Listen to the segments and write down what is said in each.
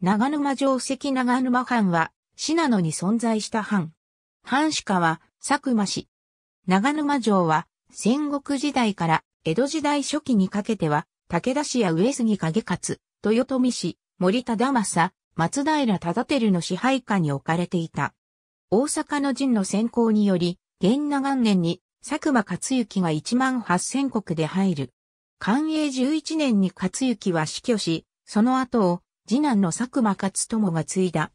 長沼城跡長沼藩は、信濃に存在した藩。藩主家は、佐久間氏。長沼城は、戦国時代から江戸時代初期にかけては、武田氏や上杉景勝、豊臣氏、森忠正、松平忠輝の支配下に置かれていた。大阪の陣の先行により、元長年に佐久間克行が1万8000で入る。寛永11年に克行は死去し、その後を次男の佐久間勝友が継いだ。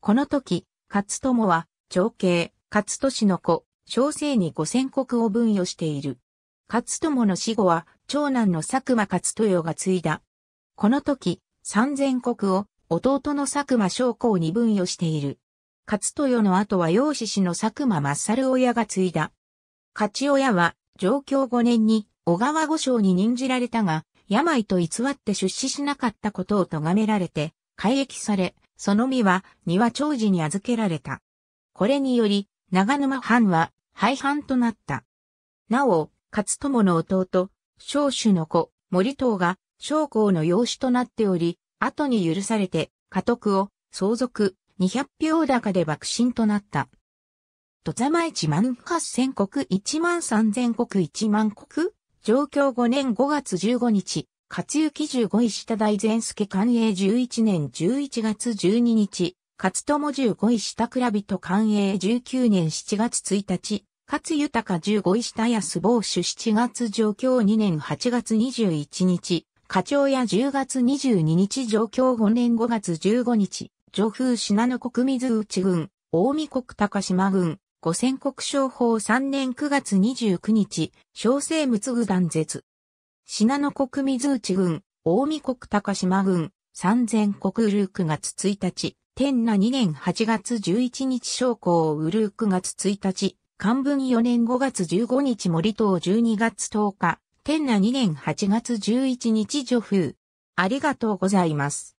この時、勝友は、長兄、勝利の子、小生に五千国を分与している。勝友の死後は、長男の佐久間勝豊が継いだ。この時、三千国を、弟の佐久間将校に分与している。勝豊の後は養子氏の佐久間勝親が継いだ。勝親は、上京五年に小川御所に任じられたが、病と偽って出資しなかったことを咎められて、改易され、その身は庭長寺に預けられた。これにより、長沼藩は廃藩となった。なお、勝友の弟、少主の子、森藤が将校の養子となっており、後に許されて、家督を相続、二百票高で爆心となった。土佐前万八千国一万三千国一万国上京5年5月15日、勝幸15位下大善助官営11年11月12日、勝友15位下倉人官営19年7月1日、勝豊15位下安坊主7月上京2年8月21日、課長や10月22日上京5年5月15日、上風信濃国水内郡、大見国高島郡、五千国商法三年九月二十九日、小生物具断絶。信濃国水内郡、大見国高島郡、三千国ウルー九月一日、天那二年八月十一日商工ウルー九月一日、漢文四年五月十五日森島十二月十日、天那二年八月十一日女風。ありがとうございます。